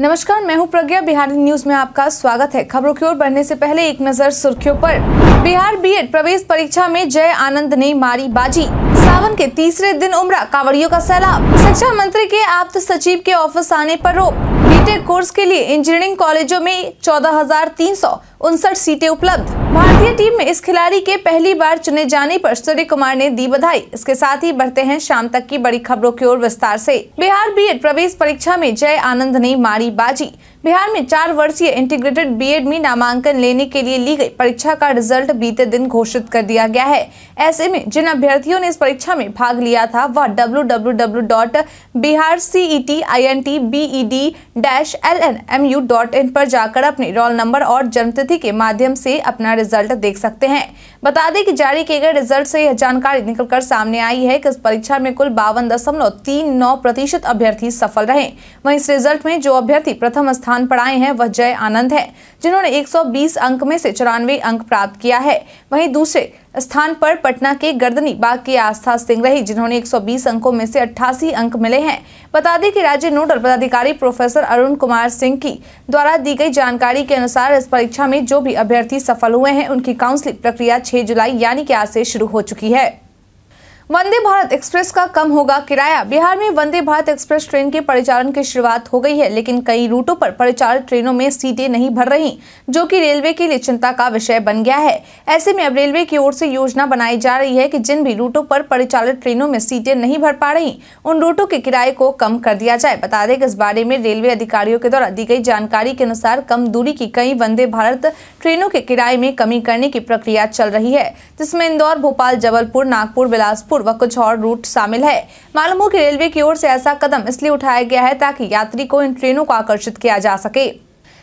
नमस्कार मैं हूं प्रज्ञा बिहार न्यूज में आपका स्वागत है खबरों की ओर बढ़ने से पहले एक नजर सुर्खियों पर बिहार बीएड प्रवेश परीक्षा में जय आनंद ने मारी बाजी सावन के तीसरे दिन उम्र कांवड़ियों का सैलाब शिक्षा मंत्री के आप्त सचिव के ऑफिस आने पर रोक बीटेक कोर्स के लिए इंजीनियरिंग कॉलेजों में चौदह उनसठ सीटें उपलब्ध भारतीय टीम में इस खिलाड़ी के पहली बार चुने जाने पर सूर्य कुमार ने दी बधाई इसके साथ ही बढ़ते हैं शाम तक की बड़ी खबरों की ओर विस्तार से बिहार बीएड प्रवेश परीक्षा में जय आनंद ने मारी बाजी बिहार में चार वर्षीय इंटीग्रेटेड बीएड में नामांकन लेने के लिए ली गई परीक्षा का रिजल्ट बीते दिन घोषित कर दिया गया है ऐसे में जिन अभ्यर्थियों ने इस परीक्षा में भाग लिया था वह W W W dot Bihar C E T I N T B E D dash L N M U dot in पर जाकर अपने रोल नंबर और जन्म पद्धति के माध्यम से अपना रिजल्ट देख सकते हैं बता दें कि जारी किए गए रिजल्ट से यह जानकारी निकलकर सामने आई है कि इस परीक्षा में कुल बावन दशमलव तीन नौ प्रतिशत अभ्यर्थी सफल रहे वहीं इस रिजल्ट में जो अभ्यर्थी प्रथम स्थान पर आए हैं वह जय आनंद है जिन्होंने एक अंक में से चौरानवे अंक प्राप्त किया है वही दूसरे स्थान पर पटना के गर्दनी बाग की आस्था सिंह रही जिन्होंने 120 अंकों में से 88 अंक मिले हैं बता दें कि राज्य नोडल पदाधिकारी प्रोफेसर अरुण कुमार सिंह की द्वारा दी गई जानकारी के अनुसार इस परीक्षा में जो भी अभ्यर्थी सफल हुए हैं उनकी काउंसलिंग प्रक्रिया 6 जुलाई यानी कि आज से शुरू हो चुकी है वंदे भारत एक्सप्रेस का कम होगा किराया बिहार में वंदे भारत एक्सप्रेस ट्रेन के परिचालन की शुरुआत हो गई है लेकिन कई रूटों पर परिचालित ट्रेनों में सीटें नहीं भर रही जो कि रेलवे के लिए चिंता का विषय बन गया है ऐसे में अब रेलवे की ओर से योजना बनाई जा रही है कि जिन भी रूटों पर परिचालित ट्रेनों में सीटें नहीं भर पा रही उन रूटों के किराए को कम कर दिया जाए बता दें कि इस बारे में रेलवे अधिकारियों के द्वारा दी गई जानकारी के अनुसार कम दूरी की कई वंदे भारत ट्रेनों के किराए में कमी करने की प्रक्रिया चल रही है जिसमें इंदौर भोपाल जबलपुर नागपुर बिलासपुर रायपुर व कुछ और रूट शामिल है मालूम हो कि रेलवे की ओर से ऐसा कदम इसलिए उठाया गया है ताकि यात्री को इन ट्रेनों को आकर्षित किया जा सके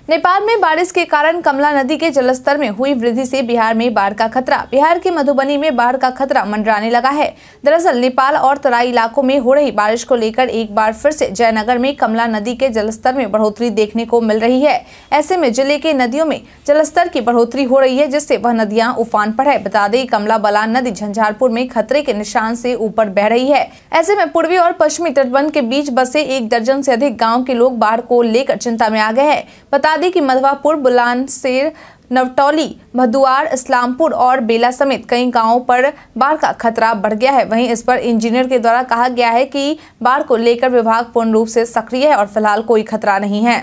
नेपाल में बारिश के कारण कमला नदी के जलस्तर में हुई वृद्धि से बिहार में बाढ़ का खतरा बिहार के मधुबनी में बाढ़ का खतरा मंडराने लगा है दरअसल नेपाल और तराई इलाकों में हो रही बारिश को लेकर एक बार फिर से जयनगर में कमला नदी के जलस्तर में बढ़ोतरी देखने को मिल रही है ऐसे में जिले के नदियों में जलस्तर की बढ़ोतरी हो रही है जिससे वह नदियाँ उफान पर है बता दें कमला बलान नदी झंझारपुर में खतरे के निशान से ऊपर बह रही है ऐसे में पूर्वी और पश्चिमी तटबंध के बीच बसे एक दर्जन से अधिक गाँव के लोग बाढ़ को लेकर चिंता में आ गए हैं बता बता दें कि मधवापुर बुलानसेर नवटौली भदुआर इस्लामपुर और बेला समेत कई गांवों पर बाढ़ का खतरा बढ़ गया है वहीं इस पर इंजीनियर के द्वारा कहा गया है कि बाढ़ को लेकर विभाग पूर्ण रूप से सक्रिय है और फिलहाल कोई खतरा नहीं है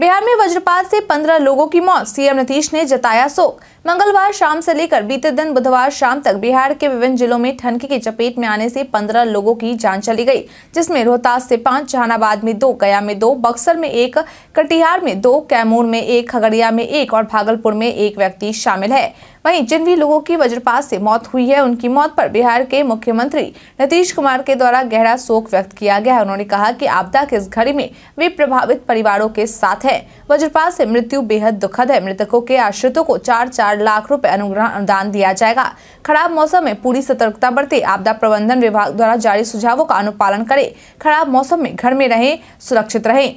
बिहार में वज्रपात से 15 लोगों की मौत सीएम नीतीश ने जताया शोक मंगलवार शाम से लेकर बीते दिन बुधवार शाम तक बिहार के विभिन्न जिलों में ठंड की चपेट में आने से 15 लोगों की जान चली गई जिसमें रोहतास से पांच जहानाबाद में दो गया में दो बक्सर में एक कटिहार में दो कैमूर में एक खगड़िया में एक और भागलपुर में एक व्यक्ति शामिल है वहीं जिन भी लोगों की वज्रपात से मौत हुई है उनकी मौत पर बिहार के मुख्यमंत्री नीतीश कुमार के द्वारा गहरा शोक व्यक्त किया गया उन्होंने कहा कि आपदा के इस घड़ी में वे प्रभावित परिवारों के साथ हैं वज्रपात से मृत्यु बेहद दुखद है मृतकों के आश्रितों को चार चार लाख रूपए अनुग्रह अनुदान दिया जाएगा खराब मौसम में पूरी सतर्कता बरते आपदा प्रबंधन विभाग द्वारा जारी सुझावों का अनुपालन करें खराब मौसम में घर में रहें सुरक्षित रहें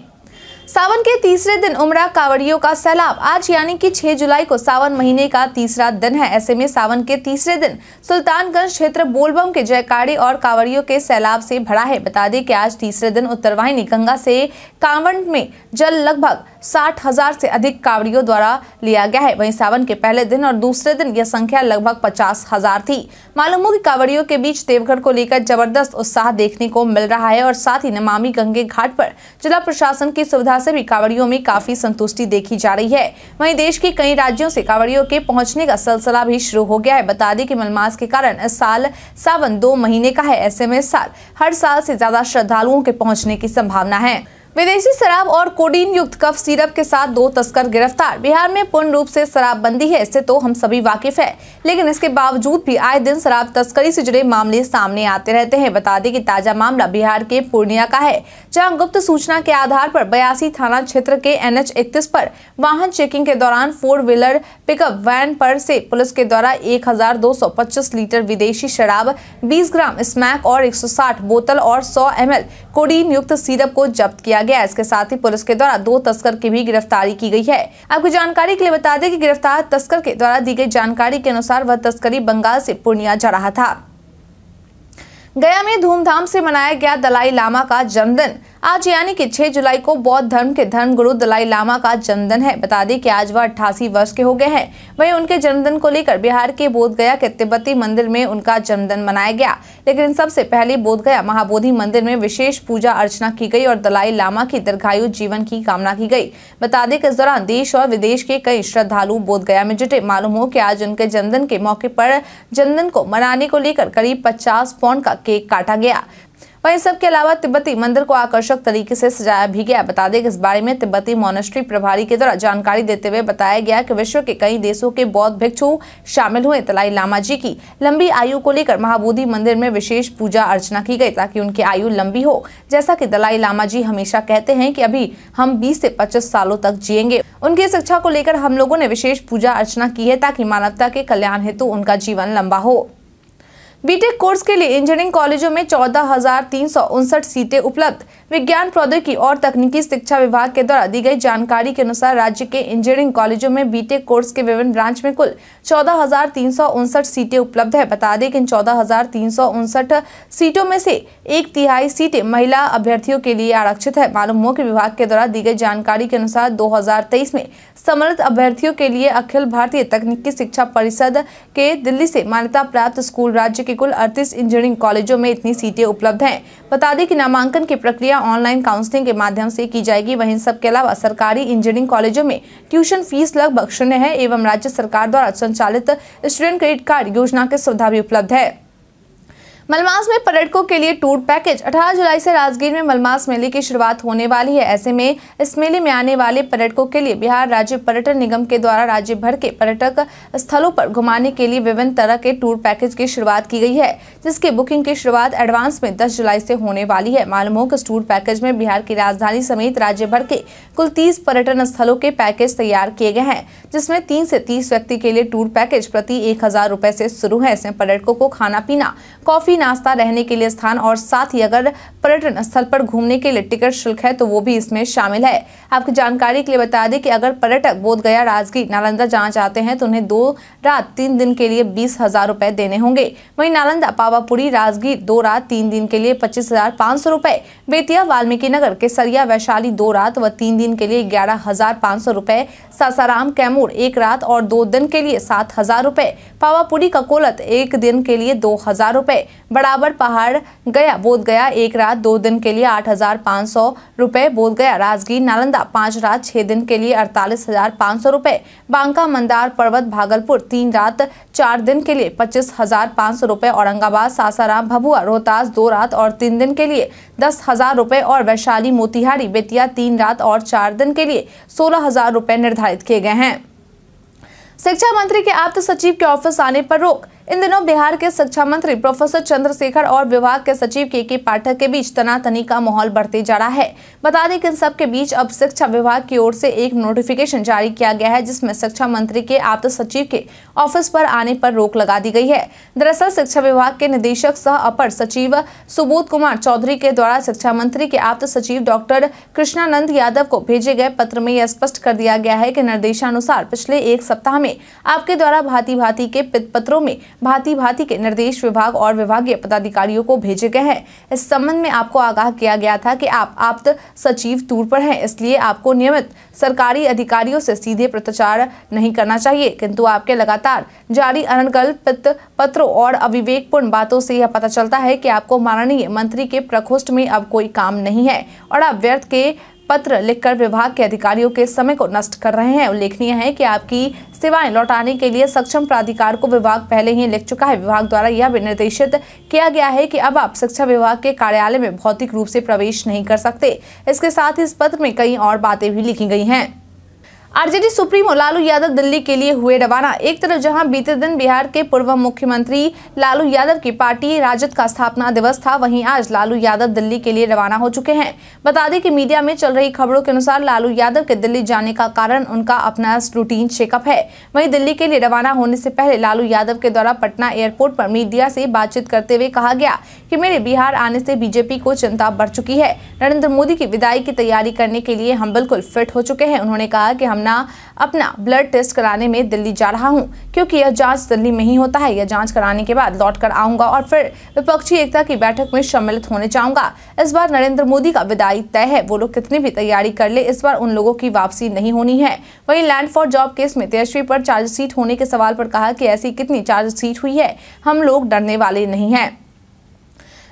सावन के तीसरे दिन उमड़ा कांवड़ियों का सैलाब आज यानी कि 6 जुलाई को सावन महीने का तीसरा दिन है ऐसे में सावन के तीसरे दिन सुल्तानगंज क्षेत्र बोलबम के जयकारे और कांवड़ियों के सैलाब से भरा है बता दें कि आज तीसरे दिन उत्तरवाहिनी गंगा से कांवड़ में जल लगभग साठ हजार से अधिक कांवड़ियों द्वारा लिया गया है वही सावन के पहले दिन और दूसरे दिन यह संख्या लगभग पचास हजार थी मालूम हो कि कांवड़ियों के बीच देवघर को लेकर जबरदस्त उत्साह देखने को मिल रहा है और साथ ही नमामि गंगे घाट पर जिला प्रशासन की सुविधा से भी कांवड़ियों में काफी संतुष्टि देखी जा रही है वहीं देश के कई राज्यों से कांवड़ियों के पहुंचने का सिलसिला भी शुरू हो गया है बता दें कि मलमास के कारण इस साल सावन दो महीने का है ऐसे में इस साल हर साल से ज्यादा श्रद्धालुओं के पहुंचने की संभावना है विदेशी शराब और कोडीन युक्त कफ सिरप के साथ दो तस्कर गिरफ्तार बिहार में पूर्ण रूप से शराबबंदी है इससे तो हम सभी वाकिफ है लेकिन इसके बावजूद भी आए दिन शराब तस्करी से जुड़े मामले सामने आते रहते हैं बता दें कि ताजा मामला बिहार के पूर्णिया का है जहां गुप्त सूचना के आधार पर बयासी थाना क्षेत्र के एन एच पर वाहन चेकिंग के दौरान फोर व्हीलर पिकअप वैन पर से पुलिस के द्वारा एक लीटर विदेशी शराब बीस ग्राम स्मैक और एक बोतल और सौ एम कोडीन युक्त सीरप को जब्त किया गया इसके साथ ही पुलिस के द्वारा दो तस्कर की भी गिरफ्तारी की गई है आपको जानकारी के लिए बता दें कि गिरफ्तार तस्कर के द्वारा दी गई जानकारी के अनुसार वह तस्करी बंगाल से पूर्णिया जा रहा था गया में धूमधाम से मनाया गया दलाई लामा का जन्मदिन आज यानी कि 6 जुलाई को बौद्ध धर्म के धर्म गुरु दलाई लामा का जन्मदिन है बता दें कि आज वह अट्ठासी वर्ष के हो गए हैं वहीं उनके जन्मदिन को लेकर बिहार के बोधगया के तिब्बती मंदिर में उनका जन्मदिन मनाया गया लेकिन सबसे पहले बोधगया महाबोधि मंदिर में विशेष पूजा अर्चना की गई और दलाई लामा की दीर्घायु जीवन की कामना की गई बता दें कि इस दौरान देश और विदेश के कई श्रद्धालु बोधगया में जुटे मालूम हो कि आज उनके जन्मदिन के मौके पर जन्मदिन को मनाने को लेकर करीब पचास पौंड का केक काटा गया वहीं सबके अलावा तिब्बती मंदिर को आकर्षक तरीके से सजाया भी गया बता दें कि इस बारे में तिब्बती मॉनेस्ट्री प्रभारी के द्वारा जानकारी देते हुए बताया गया कि विश्व के कई देशों के बौद्ध भिक्षु शामिल हुए तलाई लामा जी की लंबी आयु को लेकर महाबोधि मंदिर में विशेष पूजा अर्चना की गई ताकि उनकी आयु लंबी हो जैसा की दलाई लामा जी हमेशा कहते हैं की अभी हम बीस ऐसी पच्चीस सालों तक जियेंगे उनकी शिक्षा को लेकर हम लोगों ने विशेष पूजा अर्चना की है ताकि मानवता के कल्याण हेतु उनका जीवन लंबा हो बीटेक कोर्स e के लिए इंजीनियरिंग कॉलेजों में चौदह सीटें उपलब्ध विज्ञान प्रौद्योगिकी और तकनीकी शिक्षा विभाग के द्वारा दी गई जानकारी के अनुसार राज्य के इंजीनियरिंग कॉलेजों में बीटेक कोर्स e के विभिन्न ब्रांच में कुल चौदह सीटें उपलब्ध है बता दें कि इन चौदह सीटों में से एक तिहाई सीटें महिला अभ्यर्थियों के लिए आरक्षित है मालूम हो कि विभाग के द्वारा दी गई जानकारी के अनुसार तेईस में समर्थ अभ्यर्थियों के लिए अखिल भारतीय तकनीकी शिक्षा परिषद के दिल्ली से मान्यता प्राप्त स्कूल राज्य के कुल अड़तीस इंजीनियरिंग कॉलेजों में इतनी सीटें उपलब्ध हैं बता दें कि नामांकन की प्रक्रिया ऑनलाइन काउंसलिंग के माध्यम से की जाएगी वहीं सबके अलावा सरकारी इंजीनियरिंग कॉलेजों में ट्यूशन फीस लगभग शून्य है एवं राज्य सरकार द्वारा संचालित स्टूडेंट क्रेडिट कार्ड योजना की सुविधा भी उपलब्ध है मलमास में पर्यटकों के लिए टूर पैकेज 18 जुलाई से राजगीर में मलमास मेले की शुरुआत होने वाली है ऐसे में इस मेले में आने वाले पर्यटकों के लिए बिहार राज्य पर्यटन निगम के द्वारा राज्य भर के पर्यटक स्थलों पर घुमाने के लिए विभिन्न तरह के टूर पैकेज की शुरुआत की गई है जिसकी बुकिंग की शुरुआत एडवांस में दस जुलाई से होने वाली है मालूम हो इस टूर पैकेज में बिहार की राजधानी समेत राज्य भर के कुल तीस पर्यटन स्थलों के पैकेज तैयार किए गए हैं जिसमें तीन से तीस व्यक्ति के लिए टूर पैकेज प्रति एक हजार से शुरू है इसमें पर्यटकों को खाना पीना कॉफी सभी नाश्ता रहने के लिए स्थान और साथ ही अगर पर्यटन स्थल पर घूमने के लिए टिकट शुल्क है तो वो भी इसमें शामिल है आपकी जानकारी के लिए बता दें कि अगर पर्यटक बोधगया राजगीर नालंदा जाना चाहते हैं तो उन्हें दो रात तीन दिन के लिए बीस हजार रुपए देने होंगे वहीं नालंदा पावापुरी राजगीर दो रात तीन दिन के लिए पच्चीस हजार पाँच सौ रुपए बेतिया वाल्मीकि नगर केसरिया वैशाली दो रात व तीन दिन के लिए ग्यारह हजार पाँच सौ रुपए सासाराम कैमूर एक रात और दो दिन के लिए सात हजार रुपए पावापुरी ककोलत एक दिन के लिए दो हजार रुपए बराबर पहाड़ गया बोध गया एक रात दो दिन के लिए आठ हजार पाँच सौ रुपये बोध गया राजगीर नालंदा पांच रात छह दिन के लिए अड़तालीस हजार पाँच सौ रुपये बांका मंदार पर्वत भागलपुर तीन रात चार दिन के लिए पच्चीस हजार पाँच सौ रुपये औरंगाबाद सासाराम भभुआ रोहतास दो रात और तीन दिन के लिए दस हजार रुपये और वैशाली मोतिहारी बेतिया तीन रात और चार दिन के लिए सोलह हजार रुपये निर्धारित किए गए हैं शिक्षा मंत्री के आप्त सचिव के ऑफिस आने पर रोक इन दिनों बिहार के शिक्षा मंत्री प्रोफेसर चंद्रशेखर और विभाग के सचिव के के पाठक के बीच तनातनी का माहौल बढ़ते जा रहा है बता दें कि इन सब के बीच अब शिक्षा विभाग की ओर से एक नोटिफिकेशन जारी किया गया है जिसमें शिक्षा मंत्री के आप्त सचिव के ऑफिस पर आने पर रोक लगा दी गई है दरअसल शिक्षा विभाग के निदेशक सह अपर सचिव सुबोध कुमार चौधरी के द्वारा शिक्षा मंत्री के आप्त सचिव डॉक्टर कृष्णानंद यादव को भेजे गए पत्र में यह स्पष्ट कर दिया गया है कि निर्देशानुसार पिछले एक सप्ताह में आपके द्वारा भांति भांति के पित पत्रों में भांति भांति के निर्देश विभाग और विभागीय पदाधिकारियों को भेजे गए हैं इस संबंध में आपको आगाह किया गया था कि आप आप्त सचिव टूर पर हैं इसलिए आपको नियमित सरकारी अधिकारियों से सीधे प्रत्याचार नहीं करना चाहिए किंतु आपके लगातार जारी अनकल्पित पत्रों और अविवेकपूर्ण बातों से यह पता चलता है कि आपको माननीय मंत्री के प्रकोष्ठ में अब कोई काम नहीं है और आप व्यर्थ के पत्र लिखकर विभाग के अधिकारियों के समय को नष्ट कर रहे हैं उल्लेखनीय है कि आपकी सेवाएं लौटाने के लिए सक्षम प्राधिकार को विभाग पहले ही लिख चुका है विभाग द्वारा यह भी निर्देशित किया गया है कि अब आप शिक्षा विभाग के कार्यालय में भौतिक रूप से प्रवेश नहीं कर सकते इसके साथ ही इस पत्र में कई और बातें भी लिखी गई हैं आरजेडी सुप्रीमो लालू यादव दिल्ली के लिए हुए रवाना एक तरफ जहां बीते दिन बिहार के पूर्व मुख्यमंत्री लालू यादव की पार्टी राजद का स्थापना दिवस था वहीं आज लालू यादव दिल्ली के लिए रवाना हो चुके हैं बता दें कि मीडिया में चल रही खबरों के अनुसार लालू यादव के दिल्ली जाने का कारण उनका अपना रूटीन चेकअप है वही दिल्ली के लिए रवाना होने से पहले लालू यादव के द्वारा पटना एयरपोर्ट पर मीडिया से बातचीत करते हुए कहा गया की मेरे बिहार आने से बीजेपी को चिंता बढ़ चुकी है नरेंद्र मोदी की विदाई की तैयारी करने के लिए हम बिल्कुल फिट हो चुके हैं उन्होंने कहा की हम करना अपना ब्लड टेस्ट कराने में दिल्ली जा रहा हूँ क्योंकि यह जांच दिल्ली में ही होता है यह जांच कराने के बाद लौट कर आऊंगा और फिर विपक्षी एकता की बैठक में सम्मिलित होने जाऊंगा इस बार नरेंद्र मोदी का विदाई तय है वो लोग कितनी भी तैयारी कर ले इस बार उन लोगों की वापसी नहीं होनी है वही लैंड फॉर जॉब केस में तेजस्वी पर चार्जशीट होने के सवाल पर कहा कि ऐसी कितनी चार्जशीट हुई है हम लोग डरने वाले नहीं है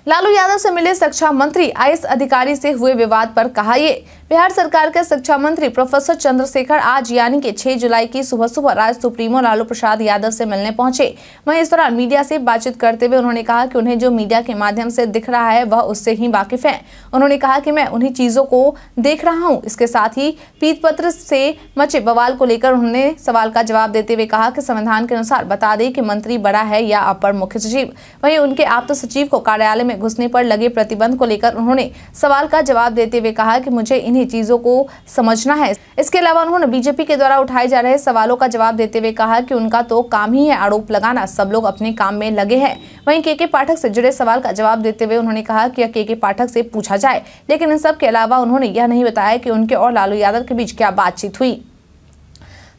लालू यादव से मिले शिक्षा मंत्री आई अधिकारी से हुए विवाद पर कहा ये बिहार सरकार के शिक्षा मंत्री प्रोफेसर चंद्रशेखर आज यानी कि 6 जुलाई की सुबह सुबह राज सुप्रीमो लालू प्रसाद यादव से मिलने पहुंचे वहीं इस दौरान मीडिया से बातचीत करते हुए उन्होंने कहा कि उन्हें जो मीडिया के माध्यम से दिख रहा है वह उससे ही वाकिफ है उन्होंने कहा कि मैं उन्हीं चीज़ों को देख रहा हूँ इसके साथ ही पीत पत्र से मचे बवाल को लेकर उन्होंने सवाल का जवाब देते हुए कहा कि संविधान के अनुसार बता दें कि मंत्री बड़ा है या अपर मुख्य सचिव वही उनके आप्त सचिव को कार्यालय में में घुसने पर लगे प्रतिबंध को लेकर उन्होंने सवाल का जवाब देते हुए कहा कि मुझे इन्हीं चीजों को समझना है इसके अलावा उन्होंने बीजेपी के द्वारा उठाए जा रहे सवालों का जवाब देते हुए कहा कि उनका तो काम ही है आरोप लगाना सब लोग अपने काम में लगे हैं वहीं के के पाठक से जुड़े सवाल का जवाब देते हुए उन्होंने कहा कि के के पाठक से पूछा जाए लेकिन इन सब के अलावा उन्होंने यह नहीं बताया कि उनके और लालू यादव के बीच क्या बातचीत हुई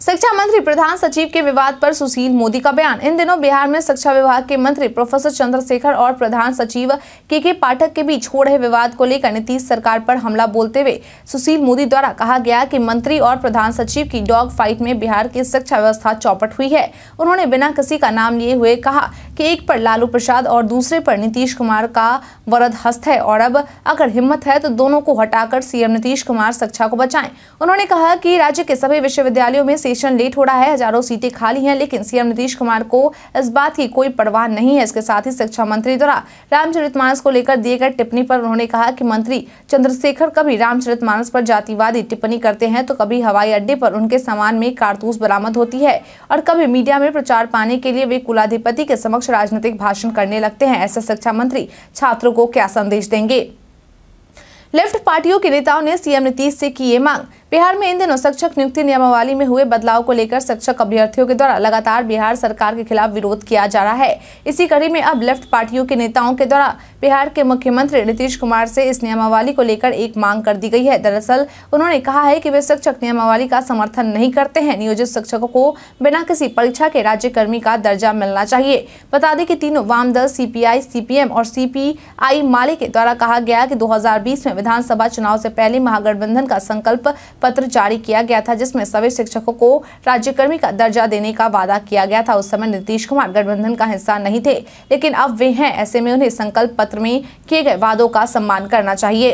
शिक्षा मंत्री प्रधान सचिव के विवाद पर सुशील मोदी का बयान इन दिनों बिहार में शिक्षा विभाग के मंत्री प्रोफेसर चंद्रशेखर और प्रधान सचिव के के पाठक के बीच हो रहे विवाद को लेकर नीतीश सरकार पर हमला बोलते हुए सुशील मोदी द्वारा कहा गया कि मंत्री और प्रधान सचिव की डॉग फाइट में बिहार की शिक्षा व्यवस्था चौपट हुई है उन्होंने बिना किसी का नाम लिए हुए कहा कि एक पर लालू प्रसाद और दूसरे पर नीतीश कुमार का वरद हस्त है और अब अगर हिम्मत है तो दोनों को हटाकर सीएम नीतीश कुमार शिक्षा को बचाएं उन्होंने कहा कि राज्य के सभी विश्वविद्यालयों में सेशन लेट हो रहा है हजारों सीटें खाली हैं लेकिन सीएम नीतीश कुमार को इस बात की कोई परवाह नहीं है इसके साथ ही शिक्षा मंत्री द्वारा रामचरित को लेकर दिए गए टिप्पणी पर उन्होंने कहा कि मंत्री चंद्रशेखर कभी रामचरित पर जातिवादी टिप्पणी करते हैं तो कभी हवाई अड्डे पर उनके सामान में कारतूस बरामद होती है और कभी मीडिया में प्रचार पाने के लिए वे कुलाधिपति के समक्ष कुछ राजनीतिक भाषण करने लगते हैं ऐसे शिक्षा मंत्री छात्रों को क्या संदेश देंगे लेफ्ट पार्टियों के नेताओं ने सीएम नीतीश से की ये मांग बिहार में इन दिनों शिक्षक नियुक्ति नियमावली में हुए बदलाव को लेकर शिक्षक अभ्यर्थियों के द्वारा लगातार बिहार सरकार के खिलाफ विरोध किया जा रहा है इसी कड़ी में अब लेफ्ट पार्टियों के नेताओं के द्वारा बिहार के मुख्यमंत्री नीतीश कुमार से इस नियमावली को लेकर एक मांग कर दी गई है दरअसल उन्होंने कहा है कि वे शिक्षक नियमावली का समर्थन नहीं करते हैं नियोजित शिक्षकों को बिना किसी परीक्षा के राज्य कर्मी का दर्जा मिलना चाहिए बता दें कि तीनों वाम दल सीपीआई सीपीएम और सीपीआई माले के द्वारा कहा गया कि 2020 में विधानसभा चुनाव से पहले महागठबंधन का संकल्प पत्र जारी किया गया था जिसमें सभी शिक्षकों को राज्यकर्मी का दर्जा देने का वादा किया गया था उस समय नीतीश कुमार गठबंधन का हिस्सा नहीं थे लेकिन अब वे हैं ऐसे में उन्हें संकल्प पत्र में किए गए वादों का सम्मान करना चाहिए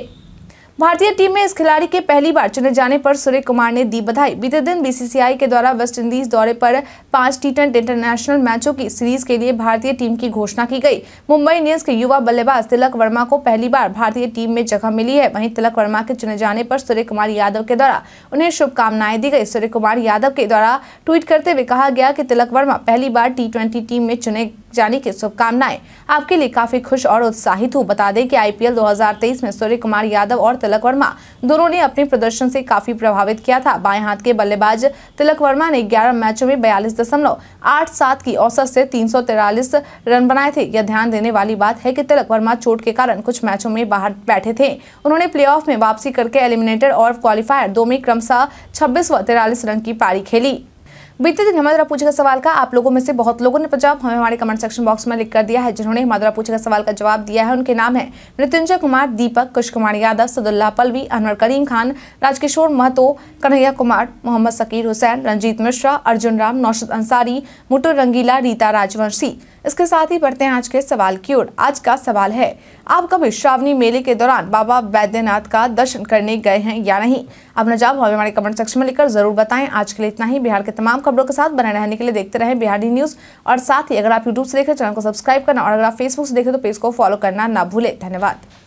भारतीय टीम में इस खिलाड़ी के पहली बार चुने जाने पर सूर्य कुमार ने दी बधाई बीते दिन बीसीसीआई के द्वारा वेस्टइंडीज दौरे पर पांच टी ट्वेंटी इंटरनेशनल मैचों की सीरीज के लिए भारतीय टीम की घोषणा की गई मुंबई इंडियंस के युवा बल्लेबाज तिलक वर्मा को पहली बार भारतीय टीम में जगह मिली है वहीं तिलक वर्मा के चुने जाने पर सूर्य कुमार यादव के द्वारा उन्हें शुभकामनाएं दी गई सूर्य कुमार यादव के द्वारा ट्वीट करते हुए कहा गया कि तिलक वर्मा पहली बार टी टीम में चुने जाने की शुभकामनाएं आपके लिए काफी खुश और उत्साहित हूँ बता दें कि आईपीएल 2023 में सूर्य कुमार यादव और तिलक तिलक वर्मा दोनों ने अपने प्रदर्शन से काफी प्रभावित किया था बाएं हाथ के बल्लेबाज तिलक वर्मा ने 11 मैचों में बयालीस दशमलव आठ सात की औसत से तीन रन बनाए थे यह ध्यान देने वाली बात है कि तिलक वर्मा चोट के कारण कुछ मैचों में बाहर बैठे थे उन्होंने प्ले में वापसी करके एलिमिनेटर और क्वालिफायर दो में क्रमशः छब्बीस व तिरालीस रन की पारी खेली बीते दिन हमारे द्वारा पूछे गए सवाल का आप लोगों में से बहुत लोगों ने जवाब हमें हमारे कमेंट सेक्शन बॉक्स में लिख कर दिया है जिन्होंने हमारे द्वारा पूछे गए सवाल का जवाब दिया है उनके नाम है मृत्युंजय कुमार दीपक कुश कुमार यादव सदुल्ला पलवी अनवर करीम खान राजकिशोर महतो कन्हैया कुमार मोहम्मद सकीर हुसैन रंजीत मिश्रा अर्जुन राम नौशद अंसारी मुटुर रंगीला रीता राजवंशी इसके साथ ही बढ़ते हैं आज के सवाल की ओर आज का सवाल है आप कभी श्रावणी मेले के दौरान बाबा वैद्यनाथ का दर्शन करने गए हैं या नहीं अपना जवाब हमें हमारे कमेंट सेक्शन में लिखकर जरूर बताएं आज के लिए इतना ही बिहार के तमाम खबरों के साथ बने रहने के लिए देखते रहे बिहारी न्यूज और साथ ही अगर आप यूट्यूब से देखें चैनल को सब्सक्राइब करना और अगर आप फेसबुक से देखें तो पेज को फॉलो करना ना भूले धन्यवाद